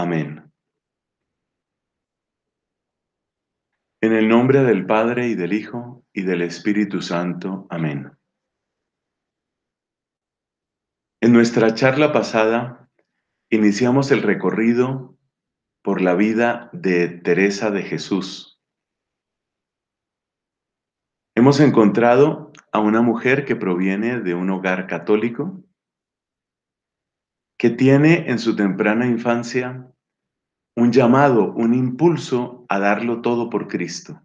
Amén. En el nombre del Padre y del Hijo y del Espíritu Santo. Amén. En nuestra charla pasada iniciamos el recorrido por la vida de Teresa de Jesús. Hemos encontrado a una mujer que proviene de un hogar católico que tiene en su temprana infancia un llamado, un impulso a darlo todo por Cristo.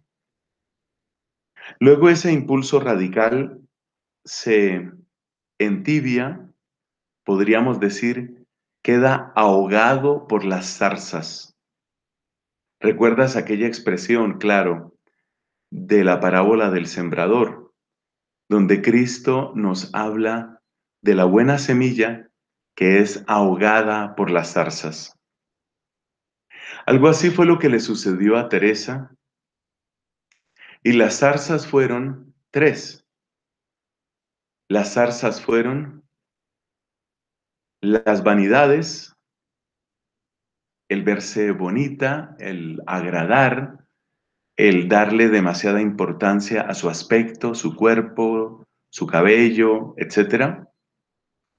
Luego ese impulso radical se entibia, podríamos decir, queda ahogado por las zarzas. ¿Recuerdas aquella expresión, claro, de la parábola del sembrador, donde Cristo nos habla de la buena semilla que es ahogada por las zarzas. Algo así fue lo que le sucedió a Teresa. Y las zarzas fueron tres. Las zarzas fueron las vanidades, el verse bonita, el agradar, el darle demasiada importancia a su aspecto, su cuerpo, su cabello, etc.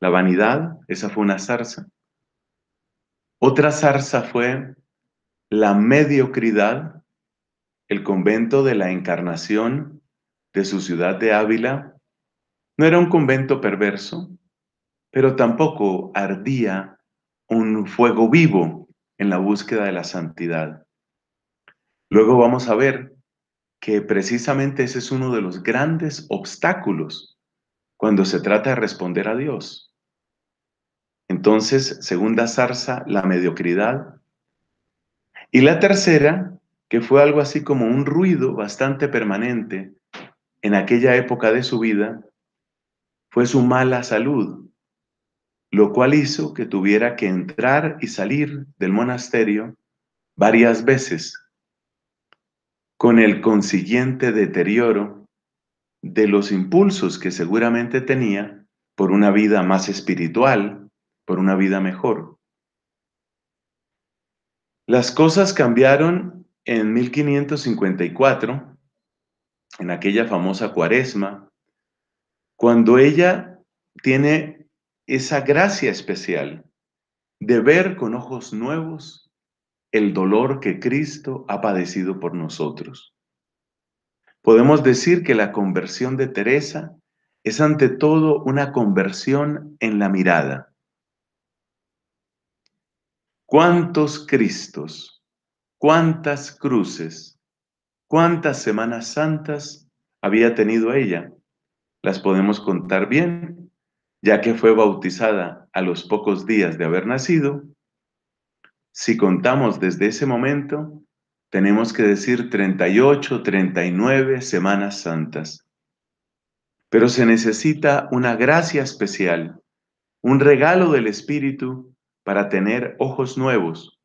La vanidad, esa fue una zarza. Otra zarza fue la mediocridad, el convento de la encarnación de su ciudad de Ávila. No era un convento perverso, pero tampoco ardía un fuego vivo en la búsqueda de la santidad. Luego vamos a ver que precisamente ese es uno de los grandes obstáculos cuando se trata de responder a Dios. Entonces, segunda zarza, la mediocridad. Y la tercera, que fue algo así como un ruido bastante permanente en aquella época de su vida, fue su mala salud, lo cual hizo que tuviera que entrar y salir del monasterio varias veces, con el consiguiente deterioro de los impulsos que seguramente tenía por una vida más espiritual por una vida mejor. Las cosas cambiaron en 1554, en aquella famosa cuaresma, cuando ella tiene esa gracia especial de ver con ojos nuevos el dolor que Cristo ha padecido por nosotros. Podemos decir que la conversión de Teresa es ante todo una conversión en la mirada. ¿Cuántos Cristos? ¿Cuántas cruces? ¿Cuántas Semanas Santas había tenido ella? Las podemos contar bien, ya que fue bautizada a los pocos días de haber nacido. Si contamos desde ese momento, tenemos que decir 38, 39 Semanas Santas. Pero se necesita una gracia especial, un regalo del Espíritu para tener ojos nuevos.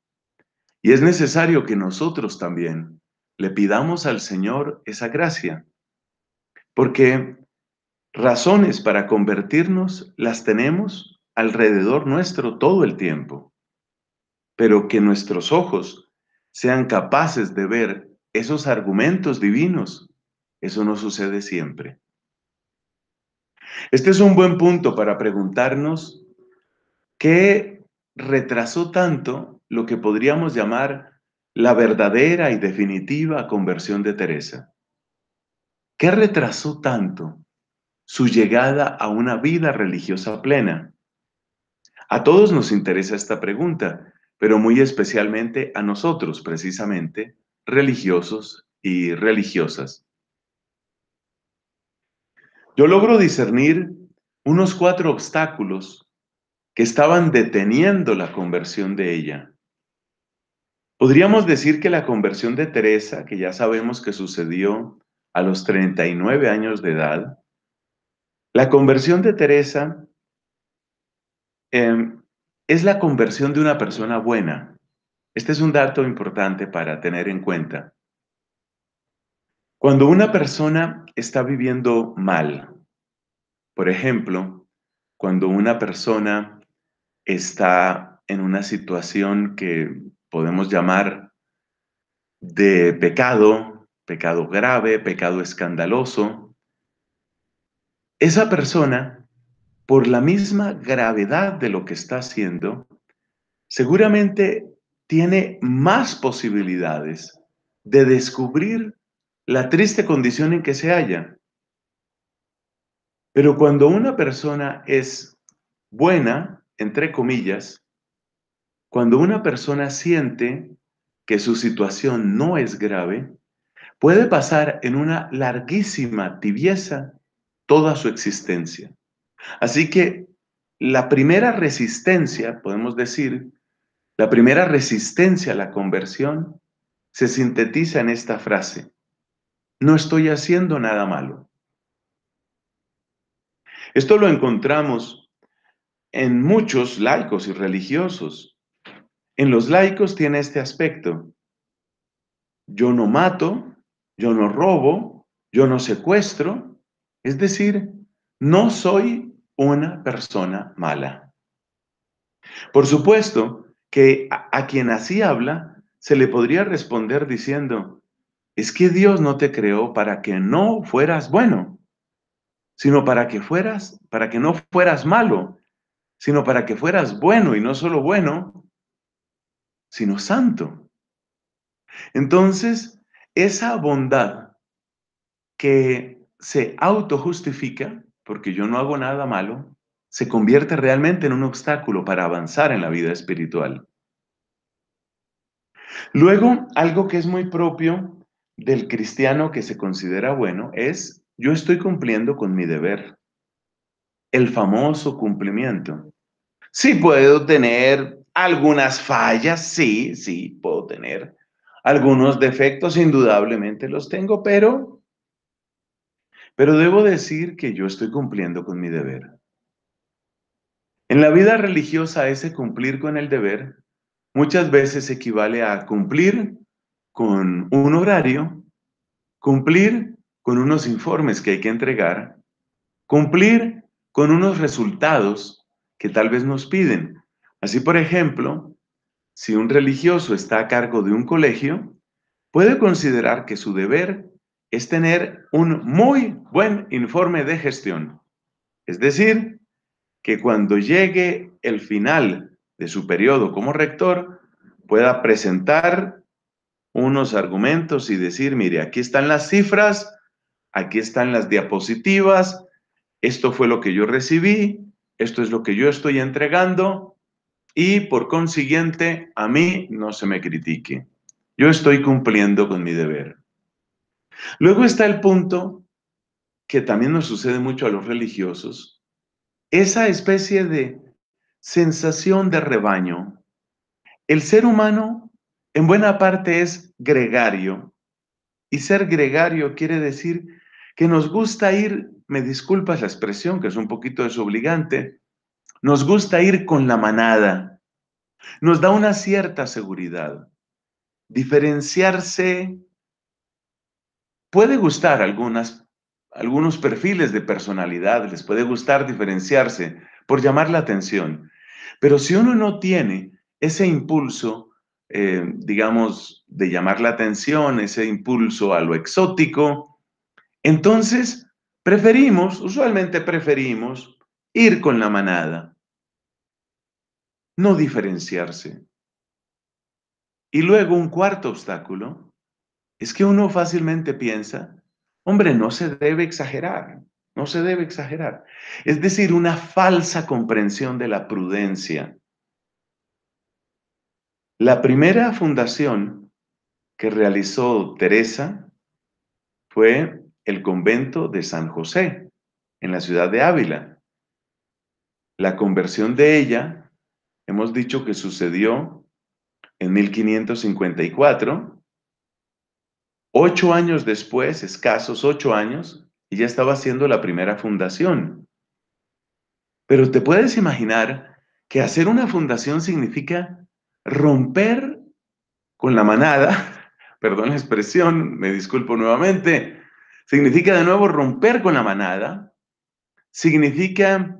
Y es necesario que nosotros también le pidamos al Señor esa gracia, porque razones para convertirnos las tenemos alrededor nuestro todo el tiempo, pero que nuestros ojos sean capaces de ver esos argumentos divinos, eso no sucede siempre. Este es un buen punto para preguntarnos qué retrasó tanto lo que podríamos llamar la verdadera y definitiva conversión de Teresa. ¿Qué retrasó tanto su llegada a una vida religiosa plena? A todos nos interesa esta pregunta, pero muy especialmente a nosotros, precisamente, religiosos y religiosas. Yo logro discernir unos cuatro obstáculos que estaban deteniendo la conversión de ella. Podríamos decir que la conversión de Teresa, que ya sabemos que sucedió a los 39 años de edad, la conversión de Teresa em, es la conversión de una persona buena. Este es un dato importante para tener en cuenta. Cuando una persona está viviendo mal, por ejemplo, cuando una persona está en una situación que podemos llamar de pecado, pecado grave, pecado escandaloso, esa persona, por la misma gravedad de lo que está haciendo, seguramente tiene más posibilidades de descubrir la triste condición en que se halla. Pero cuando una persona es buena, entre comillas, cuando una persona siente que su situación no es grave, puede pasar en una larguísima tibieza toda su existencia. Así que la primera resistencia, podemos decir, la primera resistencia a la conversión se sintetiza en esta frase, no estoy haciendo nada malo. Esto lo encontramos en muchos laicos y religiosos. En los laicos tiene este aspecto. Yo no mato, yo no robo, yo no secuestro, es decir, no soy una persona mala. Por supuesto que a, quien así habla se le podría responder diciendo, es que Dios no te creó para que no fueras bueno, sino para que fueras, para que no fueras malo, sino para que fueras bueno y no solo bueno, sino santo. Entonces, esa bondad que se autojustifica, porque yo no hago nada malo, se convierte realmente en un obstáculo para avanzar en la vida espiritual. Luego, algo que es muy propio del cristiano que se considera bueno es, yo estoy cumpliendo con mi deber el famoso cumplimiento. Sí puedo tener algunas fallas, sí, sí, puedo tener algunos defectos, indudablemente los tengo, pero, pero debo decir que yo estoy cumpliendo con mi deber. En la vida religiosa ese cumplir con el deber muchas veces equivale a cumplir con un horario, cumplir con unos informes que hay que entregar, cumplir con unos resultados que tal vez nos piden. Así, por ejemplo, si un religioso está a cargo de un colegio, puede considerar que su deber es tener un muy buen informe de gestión. Es decir, que cuando llegue el final de su periodo como rector, pueda presentar unos argumentos y decir, mire, aquí están las cifras, aquí están las diapositivas, esto fue lo que yo recibí, esto es lo que yo estoy entregando y por consiguiente a mí no se me critique. Yo estoy cumpliendo con mi deber. Luego está el punto que también nos sucede mucho a los religiosos, esa especie de sensación de rebaño. El ser humano en buena parte es gregario y ser gregario quiere decir que nos gusta ir me disculpas la expresión que es un poquito desobligante, nos gusta ir con la manada. Nos da una cierta seguridad. Diferenciarse puede gustar algunas, algunos perfiles de personalidad, les puede gustar diferenciarse por llamar la atención. Pero si uno no tiene ese impulso, eh, digamos, de llamar la atención, ese impulso a lo exótico, entonces Preferimos, usualmente preferimos, ir con la manada, no diferenciarse. Y luego un cuarto obstáculo es que uno fácilmente piensa, hombre, no se debe exagerar, no se debe exagerar. Es decir, una falsa comprensión de la prudencia. La primera fundación que realizó Teresa fue el convento de San José, en la ciudad de Ávila. La conversión de ella, hemos dicho que sucedió en 1554, ocho años después, escasos ocho años, ella estaba haciendo la primera fundación. Pero te puedes imaginar que hacer una fundación significa romper con la manada, perdón la expresión, me disculpo nuevamente, Significa de nuevo romper con la manada. Significa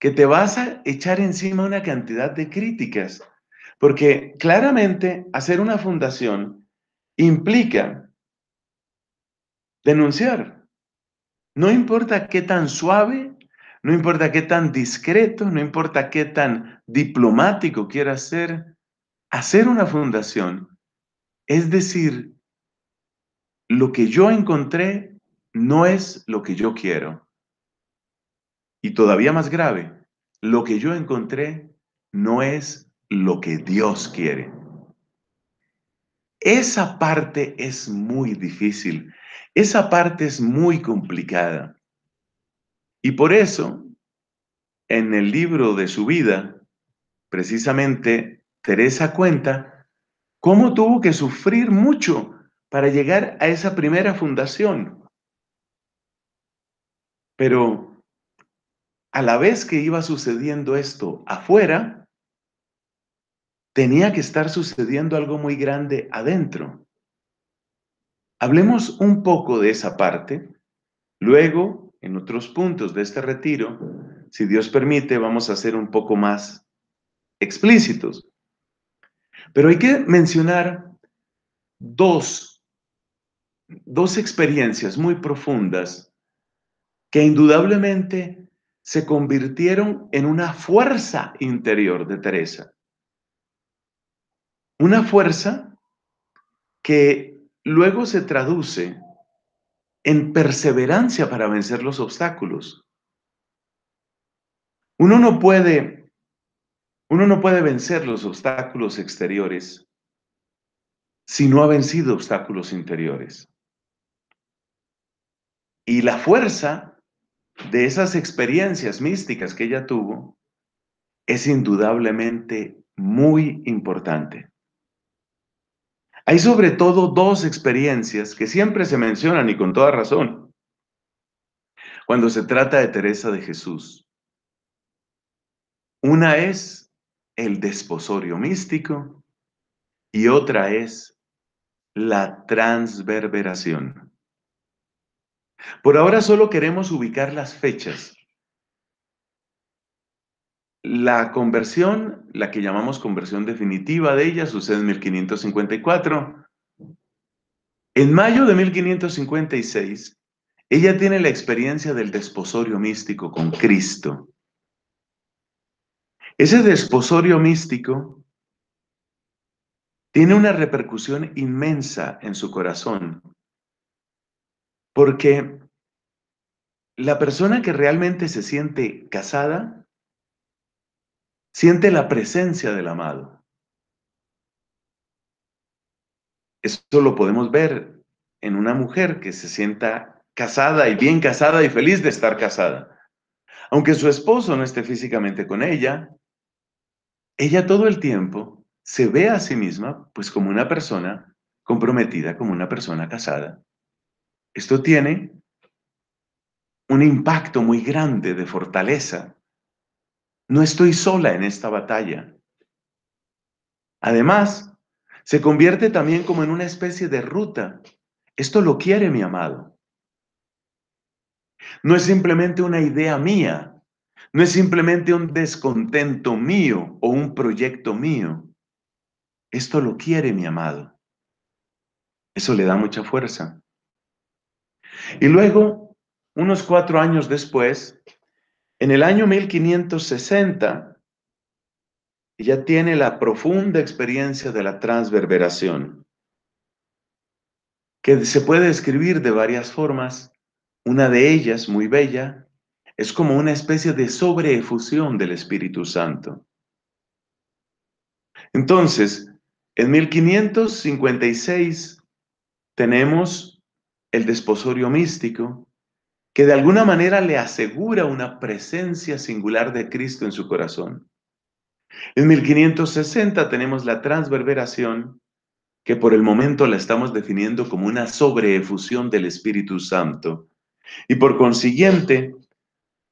que te vas a echar encima una cantidad de críticas. Porque claramente hacer una fundación implica denunciar. No importa qué tan suave, no importa qué tan discreto, no importa qué tan diplomático quieras ser, hacer una fundación es decir lo que yo encontré no es lo que yo quiero. Y todavía más grave, lo que yo encontré no es lo que Dios quiere. Esa parte es muy difícil, esa parte es muy complicada. Y por eso, en el libro de su vida, precisamente Teresa cuenta cómo tuvo que sufrir mucho para llegar a esa primera fundación. Pero a la vez que iba sucediendo esto afuera, tenía que estar sucediendo algo muy grande adentro. Hablemos un poco de esa parte. Luego, en otros puntos de este retiro, si Dios permite, vamos a ser un poco más explícitos. Pero hay que mencionar dos dos experiencias muy profundas que indudablemente se convirtieron en una fuerza interior de Teresa. Una fuerza que luego se traduce en perseverancia para vencer los obstáculos. Uno no puede vencer los obstáculos exteriores si no ha vencido obstáculos interiores. Y la fuerza de esas experiencias místicas que ella tuvo es indudablemente muy importante. Hay sobre todo dos experiencias que siempre se mencionan y con toda razón cuando se trata de Teresa de Jesús. Una es el desposorio místico y otra es la transverberación. Por ahora solo queremos ubicar las fechas. La conversión, la que llamamos conversión definitiva de ella, sucede en 1554. En mayo de 1556, ella tiene la experiencia del desposorio místico con Cristo. Ese desposorio místico tiene una repercusión inmensa en su corazón, porque la persona que realmente se siente casada, siente la presencia del amado. Eso lo podemos ver en una mujer que se sienta casada y bien casada y feliz de estar casada. Aunque su esposo no esté físicamente con ella, ella todo el tiempo se ve a sí misma pues como una persona comprometida, como una persona casada. Esto tiene un impacto muy grande de fortaleza. No estoy sola en esta batalla. Además, se convierte también como en una especie de ruta. Esto lo quiere mi amado. No es simplemente una idea mía, no es simplemente un descontento mío o un proyecto mío. Esto lo quiere mi amado. Eso le da mucha fuerza. Y luego, unos cuatro años después, en el año 1560, ella tiene la profunda experiencia de la transverberación, que se puede describir de varias formas. Una de ellas, muy bella, es como una especie de sobreefusión del Espíritu Santo. Entonces, en 1556 tenemos el desposorio místico, que de alguna manera le asegura una presencia singular de Cristo en su corazón. En 1560 tenemos la transverberación, que por el momento la estamos definiendo como una sobreefusión del Espíritu Santo, y por consiguiente,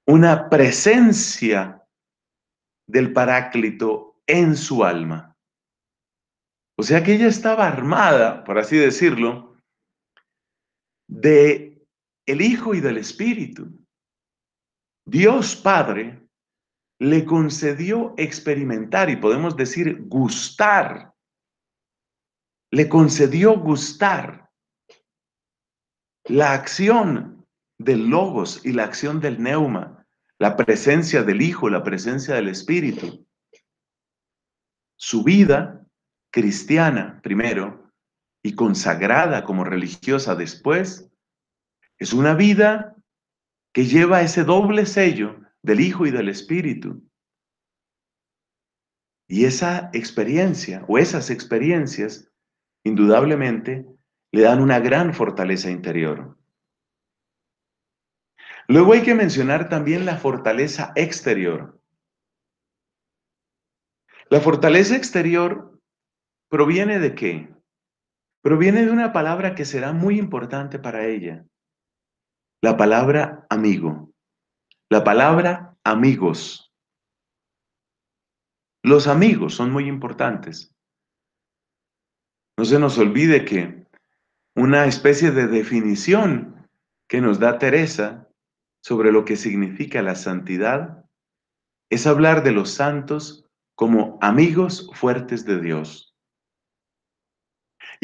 una presencia del Paráclito en su alma. O sea que ella estaba armada, por así decirlo, de el Hijo y del Espíritu. Dios Padre le concedió experimentar y podemos decir gustar. Le concedió gustar la acción del logos y la acción del neuma, la presencia del Hijo, la presencia del Espíritu. Su vida cristiana, primero, y consagrada como religiosa después, es una vida que lleva ese doble sello del Hijo y del Espíritu. Y esa experiencia o esas experiencias indudablemente le dan una gran fortaleza interior. Luego hay que mencionar también la fortaleza exterior. La fortaleza exterior proviene de qué? proviene de una palabra que será muy importante para ella. La palabra amigo. La palabra amigos. Los amigos son muy importantes. No se nos olvide que una especie de definición que nos da Teresa sobre lo que significa la santidad es hablar de los santos como amigos fuertes de Dios.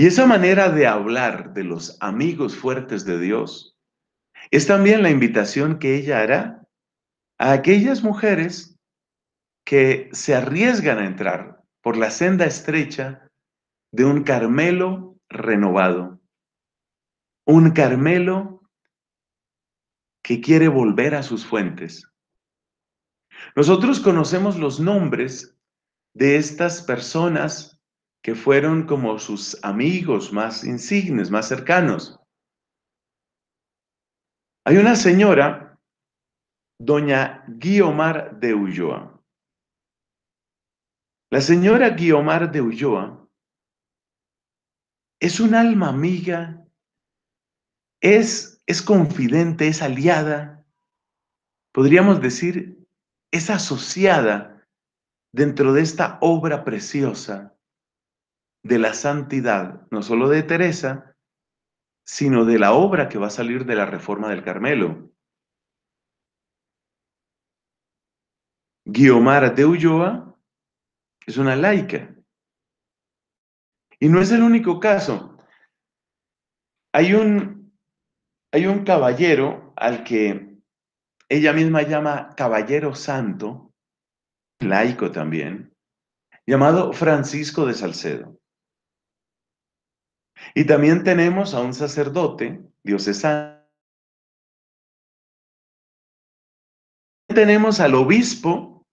Y esa manera de hablar de los amigos fuertes de Dios es también la invitación que ella hará a aquellas mujeres que se arriesgan a entrar por la senda estrecha de un Carmelo renovado, un Carmelo que quiere volver a sus fuentes. Nosotros conocemos los nombres de estas personas que fueron como sus amigos más insignes, más cercanos. Hay una señora, doña Guiomar de Ulloa. La señora Guiomar de Ulloa es un alma amiga, es, es confidente, es aliada, podríamos decir, es asociada dentro de esta obra preciosa de la santidad, no solo de Teresa, sino de la obra que va a salir de la reforma del Carmelo. Guiomar de Ulloa es una laica. Y no es el único caso. Hay un, hay un caballero al que ella misma llama caballero santo, laico también, llamado Francisco de Salcedo. Y también tenemos a un sacerdote diocesano. Tenemos al obispo,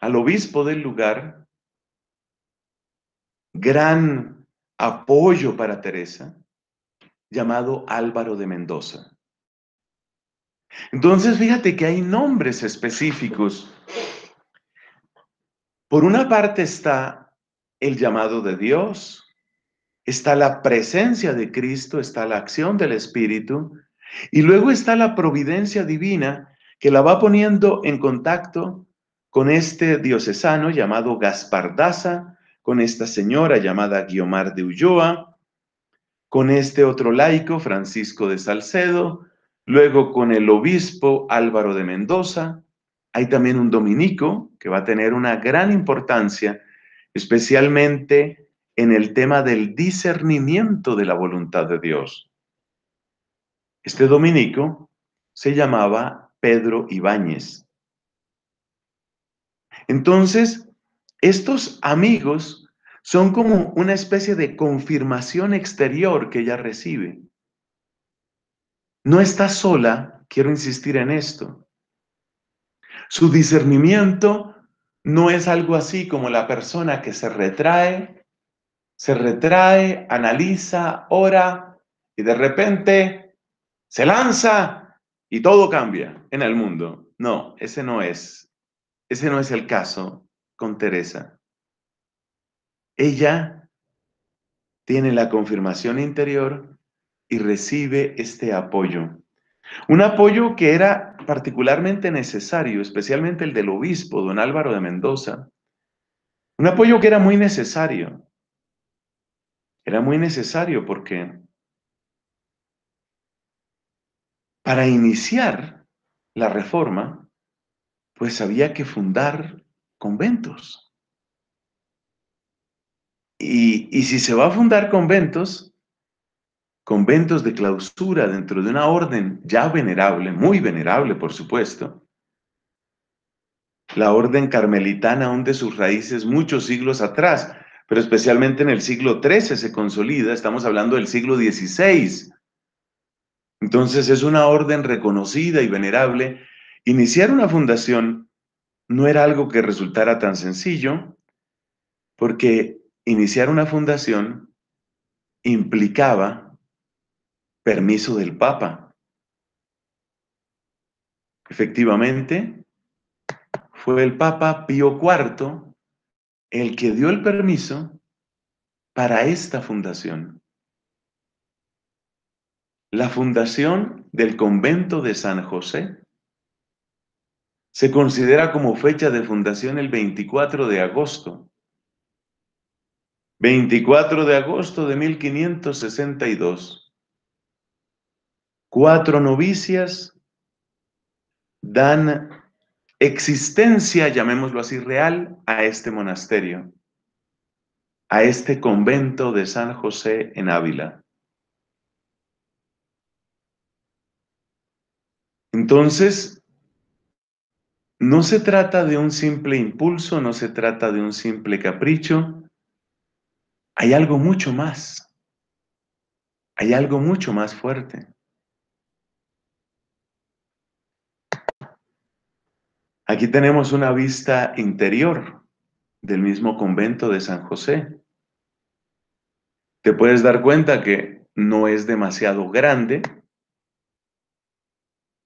al obispo del lugar, gran apoyo para Teresa, llamado Álvaro de Mendoza. Entonces, fíjate que hay nombres específicos. Por una parte está el llamado de Dios, está la presencia de Cristo, está la acción del Espíritu, y luego está la providencia divina que la va poniendo en contacto con este diocesano llamado Gaspardaza, con esta señora llamada Guiomar de Ulloa, con este otro laico, Francisco de Salcedo, luego con el obispo Álvaro de Mendoza. Hay también un dominico que va a tener una gran importancia, especialmente en el tema del discernimiento de la voluntad de Dios. Este dominico se llamaba Pedro Ibáñez. Entonces, estos amigos son como una especie de confirmación exterior que ella recibe. No está sola, quiero insistir en esto. Su discernimiento no es algo así como la persona que se retrae se retrae, analiza, ora y de repente se lanza y todo cambia en el mundo. No, ese no es. Ese no es el caso con Teresa. Ella tiene la confirmación interior y recibe este apoyo. Un apoyo que era particularmente necesario, especialmente el del obispo, don Álvaro de Mendoza. Un apoyo que era muy necesario, era muy necesario porque para iniciar la reforma, pues había que fundar conventos. Y, y, si se va a fundar conventos, conventos de clausura dentro de una orden ya venerable, muy venerable por supuesto, la orden carmelitana hunde sus raíces muchos siglos atrás, pero especialmente en el siglo XIII se consolida, estamos hablando del siglo XVI. Entonces es una orden reconocida y venerable. Iniciar una fundación no era algo que resultara tan sencillo, porque iniciar una fundación implicaba permiso del Papa. Efectivamente, fue el Papa Pío IV el que dio el permiso para esta fundación. La fundación del convento de San José se considera como fecha de fundación el 24 de agosto. 24 de agosto de 1562. Cuatro novicias dan existencia, llamémoslo así, real a este monasterio, a este convento de San José en Ávila. Entonces, no se trata de un simple impulso, no se trata de un simple capricho, hay algo mucho más, hay algo mucho más fuerte. Aquí tenemos una vista interior del mismo convento de San José. Te puedes dar cuenta que no es demasiado grande.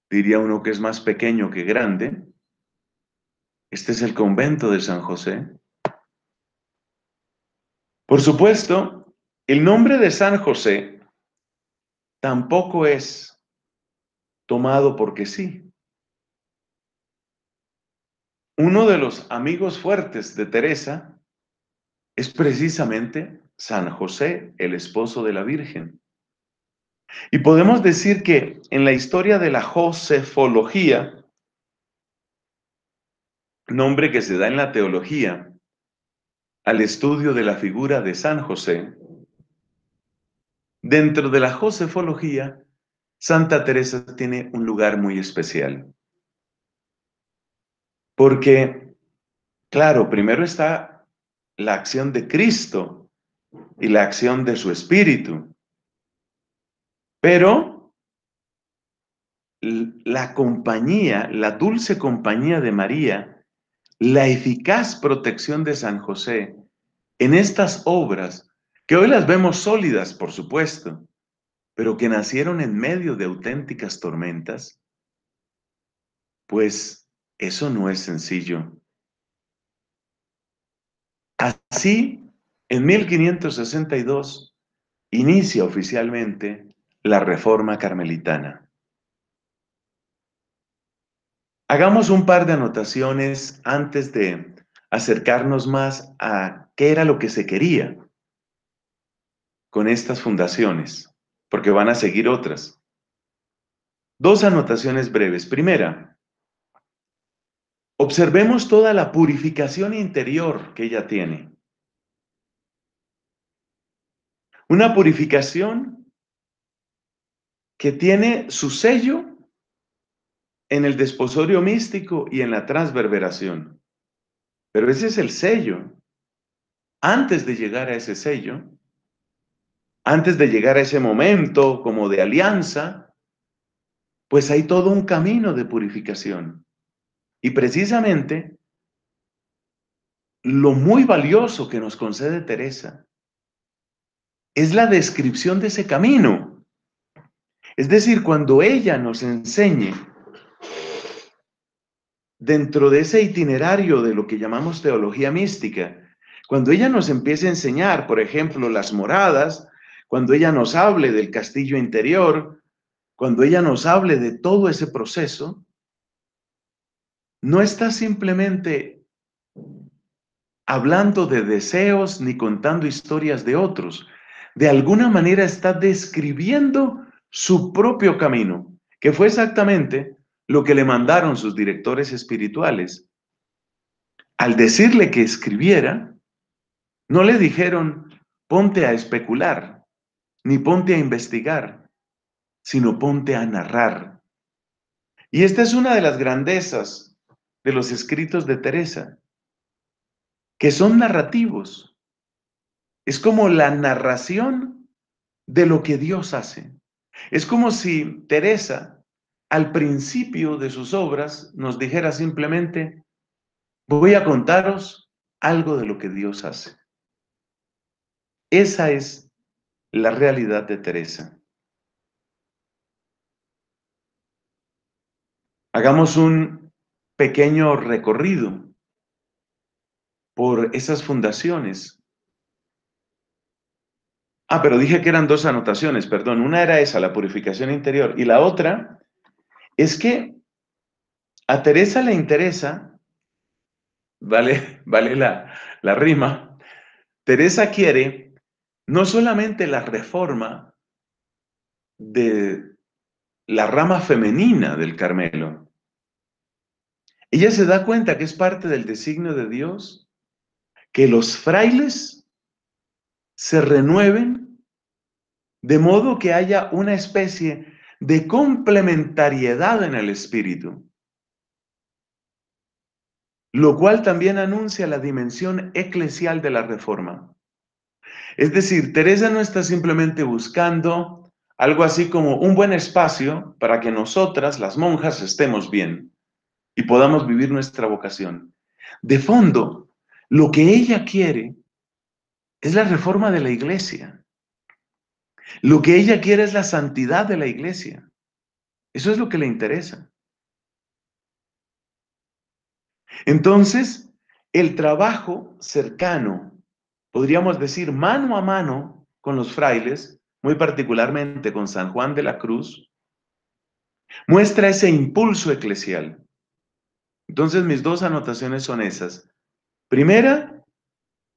Diría uno que es más pequeño que grande. Este es el convento de San José. Por supuesto, el nombre de San José tampoco es tomado porque sí. Uno de los amigos fuertes de Teresa es precisamente San José, el esposo de la Virgen. Y podemos decir que en la historia de la Josefología, nombre que se da en la teología al estudio de la figura de San José, dentro de la Josefología, Santa Teresa tiene un lugar muy especial. Porque, claro, primero está la acción de Cristo y la acción de su Espíritu. Pero la compañía, la dulce compañía de María, la eficaz protección de San José en estas obras, que hoy las vemos sólidas, por supuesto, pero que nacieron en medio de auténticas tormentas, pues eso no es sencillo. Así, en 1562, inicia oficialmente la Reforma Carmelitana. Hagamos un par de anotaciones antes de acercarnos más a qué era lo que se quería con estas fundaciones, porque van a seguir otras. Dos anotaciones breves. Primera, Observemos toda la purificación interior que ella tiene. Una purificación que tiene su sello en el desposorio místico y en la transverberación. Pero ese es el sello. Antes de llegar a ese sello, antes de llegar a ese momento como de alianza, pues hay todo un camino de purificación. Y precisamente lo muy valioso que nos concede Teresa es la descripción de ese camino. Es decir, cuando ella nos enseñe dentro de ese itinerario de lo que llamamos teología mística, cuando ella nos empiece a enseñar, por ejemplo, las moradas, cuando ella nos hable del castillo interior, cuando ella nos hable de todo ese proceso, no está simplemente hablando de deseos ni contando historias de otros. De alguna manera está describiendo su propio camino, que fue exactamente lo que le mandaron sus directores espirituales. Al decirle que escribiera, no le dijeron, ponte a especular, ni ponte a investigar, sino ponte a narrar. Y esta es una de las grandezas de los escritos de Teresa, que son narrativos. Es como la narración de lo que Dios hace. Es como si Teresa al principio de sus obras nos dijera simplemente, voy a contaros algo de lo que Dios hace. Esa es la realidad de Teresa. Hagamos un pequeño recorrido por esas fundaciones. Ah, pero dije que eran dos anotaciones, perdón. Una era esa, la purificación interior. Y la otra es que a Teresa le interesa, vale, vale la rima, Teresa quiere no solamente la reforma de la rama femenina del Carmelo, ella se da cuenta que es parte del designio de Dios que los frailes se renueven de modo que haya una especie de complementariedad en el espíritu, lo cual también anuncia la dimensión eclesial de la reforma. Es decir, Teresa no está simplemente buscando algo así como un buen espacio para que nosotras, las monjas, estemos bien y podamos vivir nuestra vocación. De fondo, lo que ella quiere es la reforma de la iglesia. Lo que ella quiere es la santidad de la iglesia. Eso es lo que le interesa. Entonces, el trabajo cercano, podríamos decir mano a mano con los frailes, muy particularmente con San Juan de la Cruz, muestra ese impulso eclesial. Entonces, mis dos anotaciones son esas. Primera,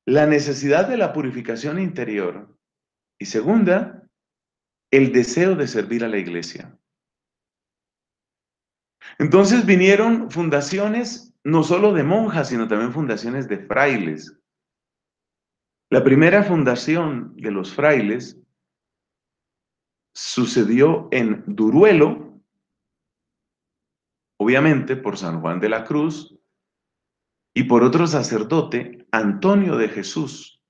la necesidad de la purificación interior. Y segunda, el deseo de servir a la iglesia. Entonces vinieron fundaciones no solo de monjas, sino también fundaciones de frailes. La primera fundación de los frailes sucedió en Duruelo, obviamente por San Juan de la Cruz, y por otro sacerdote, Antonio de Jesús.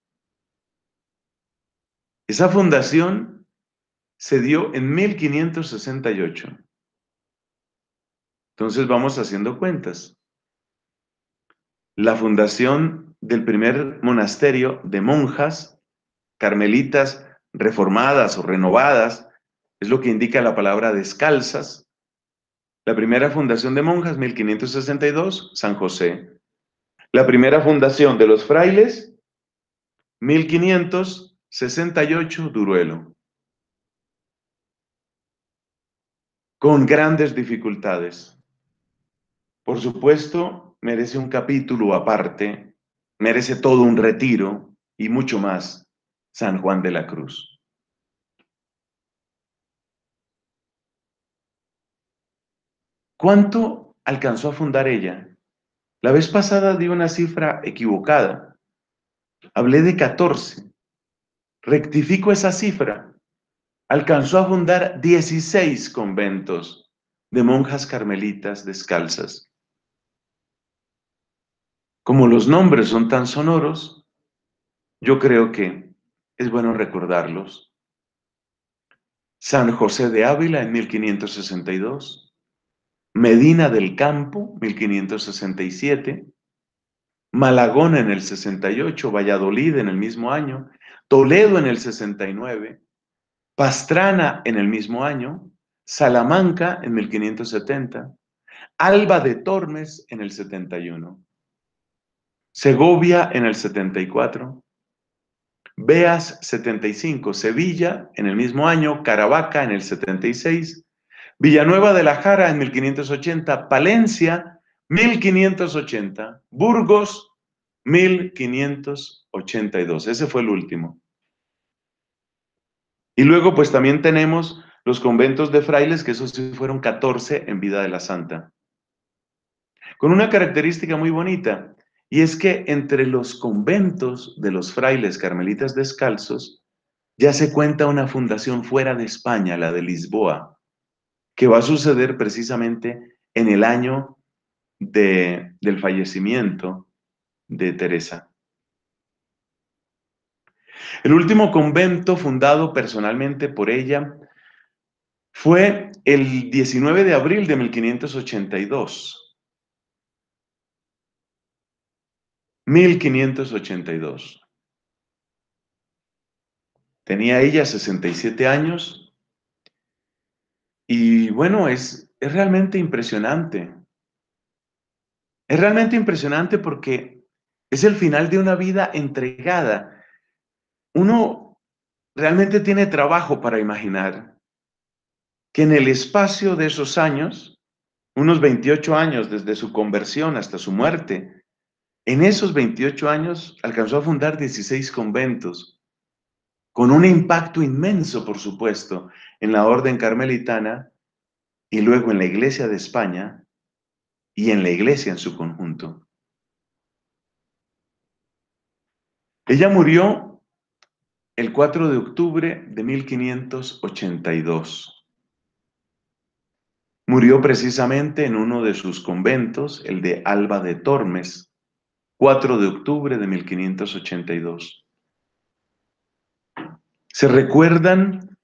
Esa fundación se dio en 1568. Entonces vamos haciendo cuentas. La fundación del primer monasterio de monjas carmelitas reformadas o renovadas, es lo que indica la palabra descalzas, la primera fundación de monjas, 1562, San José. La primera fundación de los frailes, 1568, Duruelo. Con grandes dificultades. Por supuesto, merece un capítulo aparte, merece todo un retiro y mucho más, San Juan de la Cruz. ¿Cuánto alcanzó a fundar ella? La vez pasada di una cifra equivocada. Hablé de 14. Rectifico esa cifra. Alcanzó a fundar 16 conventos de monjas carmelitas descalzas. Como los nombres son tan sonoros, yo creo que es bueno recordarlos. San José de Ávila en 1562, Medina del Campo, 1567, Malagón en el 68, Valladolid en el mismo año, Toledo en el 69, Pastrana en el mismo año, Salamanca en 1570, Alba de Tormes en el 71, Segovia en el 74, Beas 75, Sevilla en el mismo año, Caravaca en el 76, Villanueva de la Jara en 1580, Palencia 1580, Burgos 1582. Ese fue el último. Y luego pues también tenemos los conventos de frailes, que esos sí fueron 14 en vida de la santa. Con una característica muy bonita, y es que entre los conventos de los frailes carmelitas descalzos ya se cuenta una fundación fuera de España, la de Lisboa, que va a suceder precisamente en el año del fallecimiento de Teresa. El último convento fundado personalmente por ella fue el 19 de abril de 1582. 1582. Tenía ella 67 años y bueno, es, es realmente impresionante. Es realmente impresionante porque es el final de una vida entregada. Uno realmente tiene trabajo para imaginar que en el espacio de esos años, unos 28 años desde su conversión hasta su muerte, en esos 28 años alcanzó a fundar 16 conventos, con un impacto inmenso, por supuesto, en la orden carmelitana y luego en la iglesia de España y en la iglesia en su conjunto. Ella murió el 4 de octubre de 1582. Murió precisamente en uno de sus conventos, el de Alba de Tormes, 4 de octubre de 1582. Se recuerdan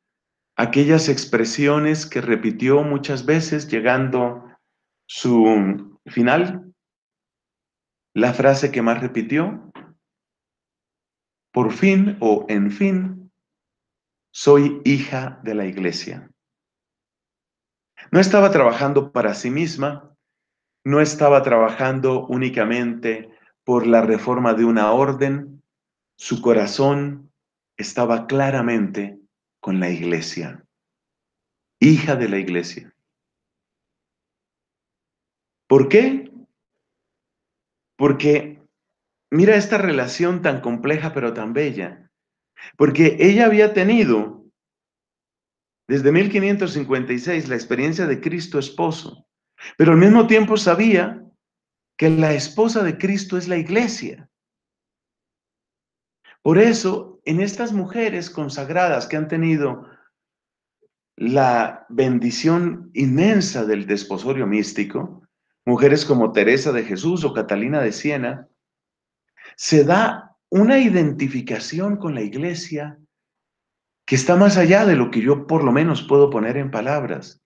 aquellas expresiones que repitió muchas veces llegando su final. La frase que más repitió, por fin o en fin, soy hija de la iglesia. No estaba trabajando para sí misma, no estaba trabajando únicamente por la reforma de una orden, su corazón estaba claramente con la iglesia, hija de la iglesia. ¿Por qué? Porque mira esta relación tan compleja pero tan bella. Porque ella había tenido desde 1556 la experiencia de Cristo esposo, pero al mismo tiempo sabía que la esposa de Cristo es la iglesia. Por eso, en estas mujeres consagradas que han tenido la bendición inmensa del desposorio místico, mujeres como Teresa de Jesús o Catalina de Siena, se da una identificación con la iglesia que está más allá de lo que yo por lo menos puedo poner en palabras.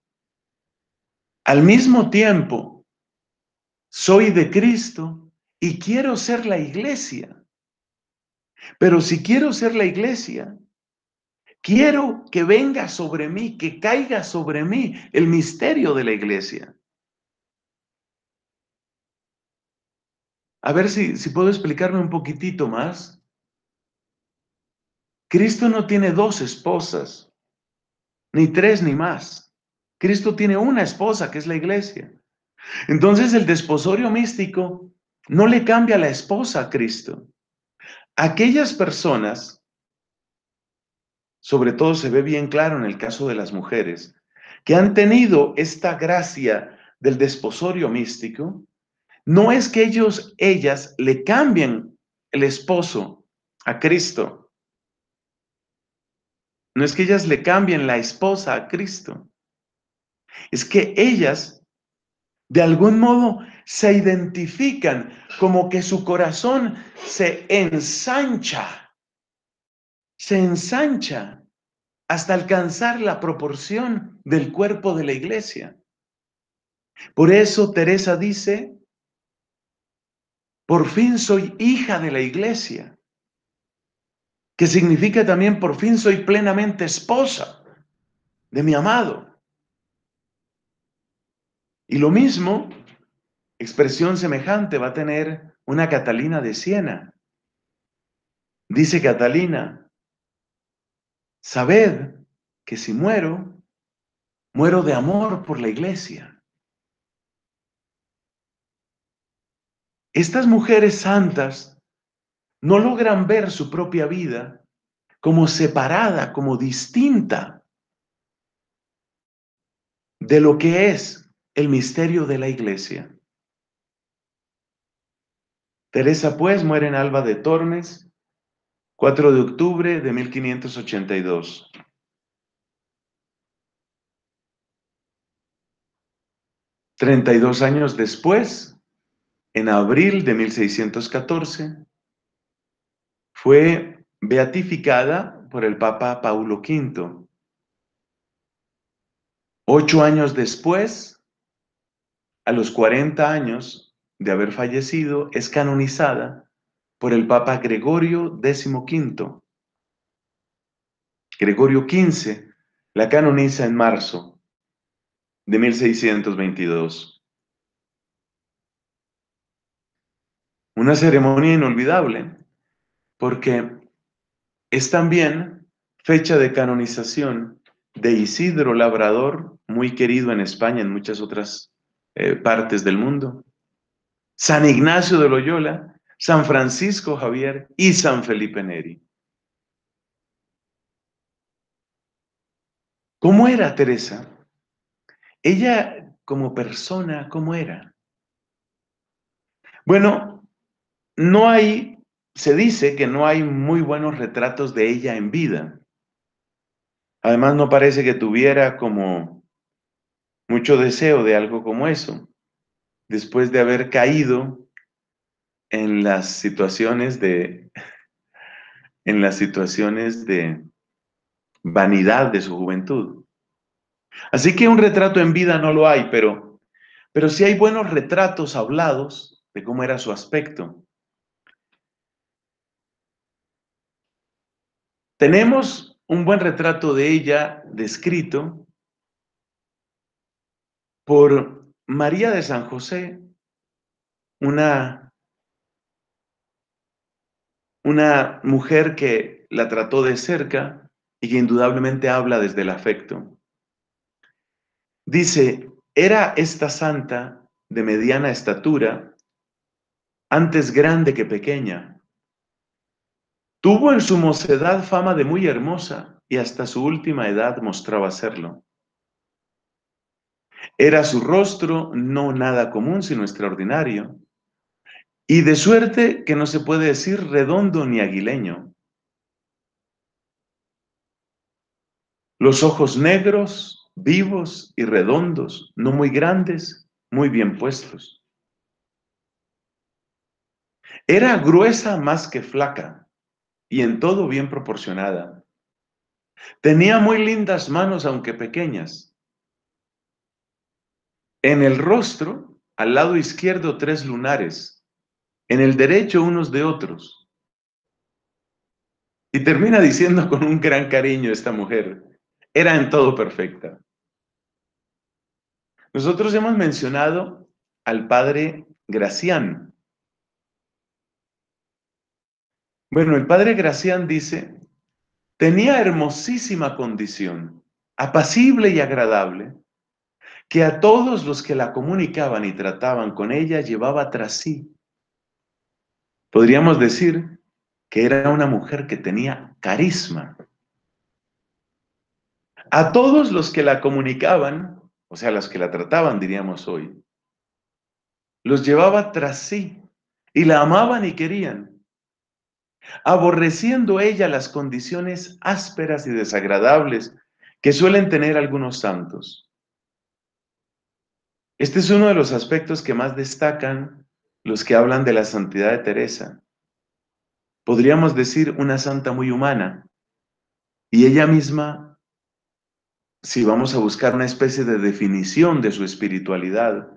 Al mismo tiempo, soy de Cristo y quiero ser la iglesia. Pero si quiero ser la iglesia, quiero que venga sobre mí, que caiga sobre mí el misterio de la iglesia. A ver si, si puedo explicarme un poquitito más. Cristo no tiene dos esposas, ni tres ni más. Cristo tiene una esposa, que es la iglesia. Entonces el desposorio místico no le cambia la esposa a Cristo. Aquellas personas, sobre todo se ve bien claro en el caso de las mujeres, que han tenido esta gracia del desposorio místico, no es que ellos, ellas, le cambien el esposo a Cristo. No es que ellas le cambien la esposa a Cristo. Es que ellas de algún modo se identifican como que su corazón se ensancha, se ensancha hasta alcanzar la proporción del cuerpo de la iglesia. Por eso Teresa dice, por fin soy hija de la iglesia, que significa también por fin soy plenamente esposa de mi amado. Y lo mismo, expresión semejante va a tener una Catalina de Siena. Dice Catalina, sabed que si muero, muero de amor por la iglesia. Estas mujeres santas no logran ver su propia vida como separada, como distinta de lo que es el misterio de la iglesia. Teresa, pues, muere en Alba de Tormes, 4 de octubre de 1582. 32 años después, en abril de 1614, fue beatificada por el Papa Paulo V. Ocho años después, a los 40 años de haber fallecido, es canonizada por el Papa Gregorio XV. Gregorio XV la canoniza en marzo de 1622. Una ceremonia inolvidable porque es también fecha de canonización de Isidro Labrador, muy querido en España, en muchas otras eh, partes del mundo. San Ignacio de Loyola, San Francisco Javier y San Felipe Neri. ¿Cómo era Teresa? Ella como persona, ¿cómo era? Bueno, no hay, se dice que no hay muy buenos retratos de ella en vida. Además, no parece que tuviera como mucho deseo de algo como eso, después de haber caído en las situaciones de en las situaciones de vanidad de su juventud. Así que un retrato en vida no lo hay, pero pero sí hay buenos retratos hablados de cómo era su aspecto. Tenemos un buen retrato de ella descrito por María de San José, una, una mujer que la trató de cerca y que indudablemente habla desde el afecto. Dice, era esta santa de mediana estatura, antes grande que pequeña. Tuvo en su mocedad fama de muy hermosa y hasta su última edad mostraba serlo. Era su rostro no nada común, sino extraordinario, y de suerte que no se puede decir redondo ni aguileño. Los ojos negros, vivos y redondos, no muy grandes, muy bien puestos. Era gruesa más que flaca y en todo bien proporcionada. Tenía muy lindas manos, aunque pequeñas. En el rostro, al lado izquierdo, tres lunares. En el derecho, unos de otros. Y termina diciendo con un gran cariño esta mujer, era en todo perfecta. Nosotros hemos mencionado al padre Gracián. Bueno, el padre Gracián dice, tenía hermosísima condición, apacible y agradable, que a todos los que la comunicaban y trataban con ella llevaba tras sí. Podríamos decir que era una mujer que tenía carisma. A todos los que la comunicaban, o sea, los que la trataban, diríamos hoy, los llevaba tras sí y la amaban y querían, aborreciendo ella las condiciones ásperas y desagradables que suelen tener algunos santos. Este es uno de los aspectos que más destacan los que hablan de la santidad de Teresa. Podríamos decir una santa muy humana. Y ella misma, si vamos a buscar una especie de definición de su espiritualidad,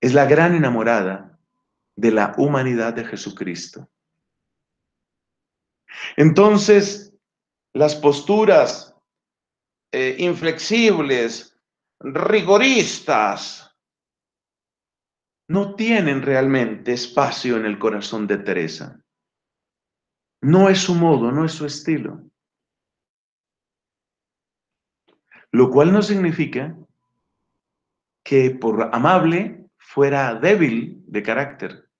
es la gran enamorada de la humanidad de Jesucristo. Entonces, las posturas eh, inflexibles, rigoristas, no tienen realmente espacio en el corazón de Teresa. No es su modo, no es su estilo. Lo cual no significa que por amable fuera débil de carácter.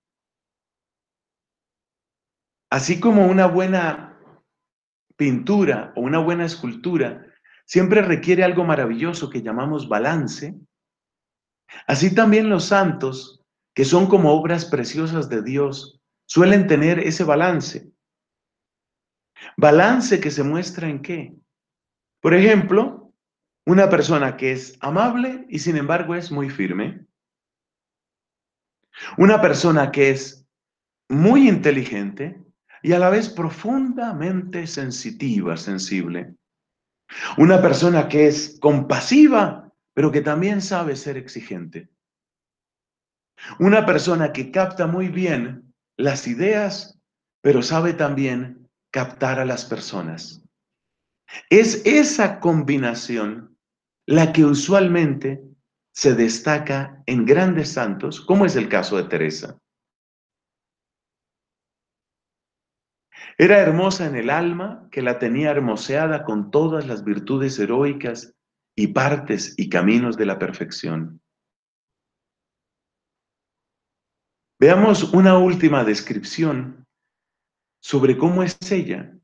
Así como una buena pintura o una buena escultura siempre requiere algo maravilloso que llamamos balance. Así también los santos, que son como obras preciosas de Dios, suelen tener ese balance. Balance que se muestra en qué? Por ejemplo, una persona que es amable y sin embargo es muy firme. Una persona que es muy inteligente y a la vez profundamente sensitiva, sensible. Una persona que es compasiva, pero que también sabe ser exigente. Una persona que capta muy bien las ideas, pero sabe también captar a las personas. Es esa combinación la que usualmente se destaca en grandes santos, como es el caso de Teresa. Era hermosa en el alma que la tenía hermoseada con todas las virtudes heroicas y partes y caminos de la perfección. Veamos una última descripción sobre cómo es ella.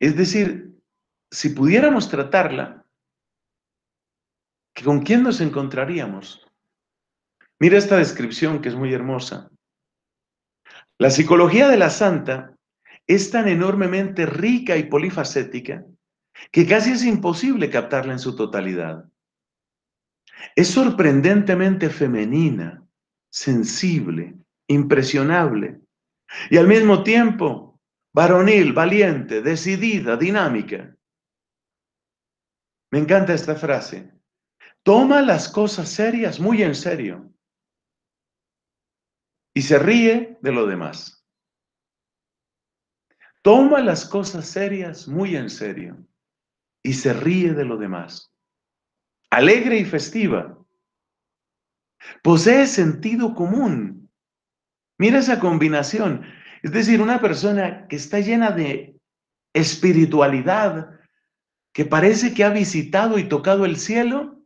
Es decir, si pudiéramos tratarla, ¿con quién nos encontraríamos? Mira esta descripción que es muy hermosa. La psicología de la santa es tan enormemente rica y polifacética que casi es imposible captarla en su totalidad. Es sorprendentemente femenina, sensible, impresionable y al mismo tiempo varonil, valiente, decidida, dinámica. Me encanta esta frase. Toma las cosas serias muy en serio y se ríe de lo demás. Toma las cosas serias muy en serio y se ríe de lo demás. Alegre y festiva. Posee sentido común. Mira esa combinación. Es decir, una persona que está llena de espiritualidad, que parece que ha visitado y tocado el cielo,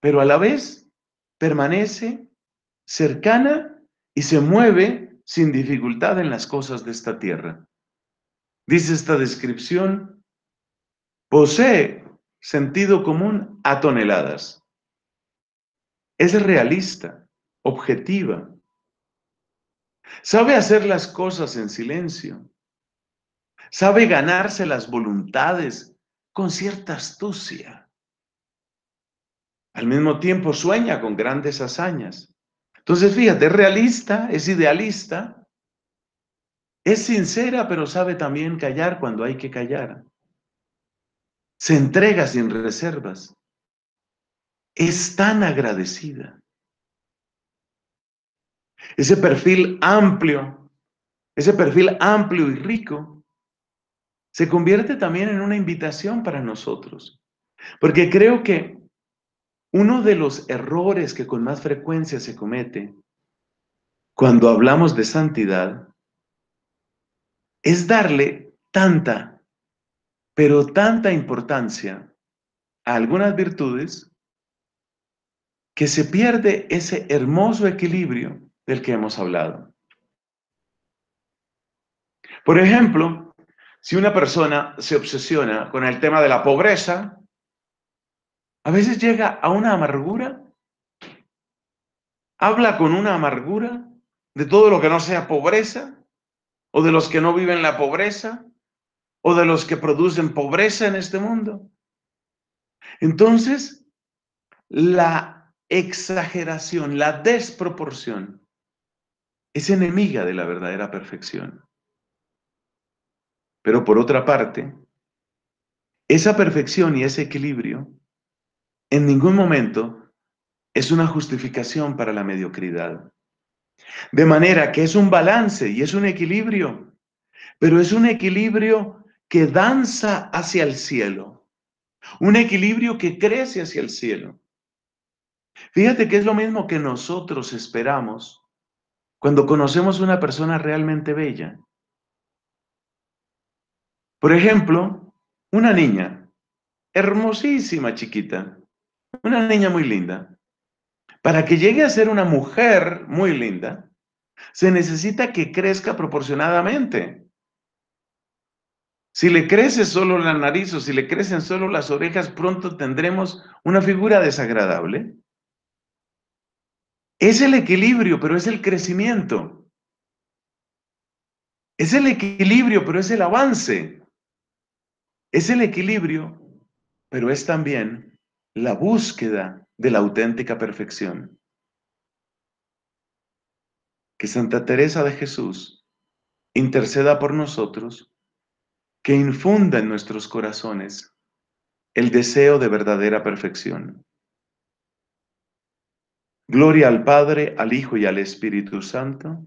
pero a la vez permanece cercana y se mueve sin dificultad en las cosas de esta tierra. Dice esta descripción, posee sentido común a toneladas. Es realista, objetiva. Sabe hacer las cosas en silencio. Sabe ganarse las voluntades con cierta astucia. Al mismo tiempo sueña con grandes hazañas. Entonces, fíjate, es realista, es idealista, es sincera, pero sabe también callar cuando hay que callar. Se entrega sin reservas. Es tan agradecida. Ese perfil amplio, ese perfil amplio y rico, se convierte también en una invitación para nosotros. Porque creo que uno de los errores que con más frecuencia se comete cuando hablamos de santidad es darle tanta, pero tanta importancia a algunas virtudes que se pierde ese hermoso equilibrio del que hemos hablado. Por ejemplo, si una persona se obsesiona con el tema de la pobreza, a veces llega a una amargura, habla con una amargura de todo lo que no sea pobreza, o de los que no viven la pobreza, o de los que producen pobreza en este mundo. Entonces, la exageración, la desproporción, es enemiga de la verdadera perfección. Pero por otra parte, esa perfección y ese equilibrio en ningún momento es una justificación para la mediocridad. De manera que es un balance y es un equilibrio, pero es un equilibrio que danza hacia el cielo, un equilibrio que crece hacia el cielo. Fíjate que es lo mismo que nosotros esperamos cuando conocemos una persona realmente bella. Por ejemplo, una niña, hermosísima chiquita, una niña muy linda, para que llegue a ser una mujer muy linda, se necesita que crezca proporcionadamente. Si le crece solo la nariz o si le crecen solo las orejas, pronto tendremos una figura desagradable. Es el equilibrio, pero es el crecimiento. Es el equilibrio, pero es el avance. Es el equilibrio, pero es también la búsqueda de la auténtica perfección. Que Santa Teresa de Jesús interceda por nosotros, que infunda en nuestros corazones el deseo de verdadera perfección. Gloria al Padre, al Hijo y al Espíritu Santo,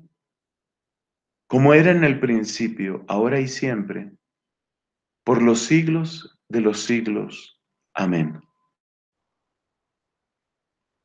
como era en el principio, ahora y siempre, por los siglos de los siglos. Amén.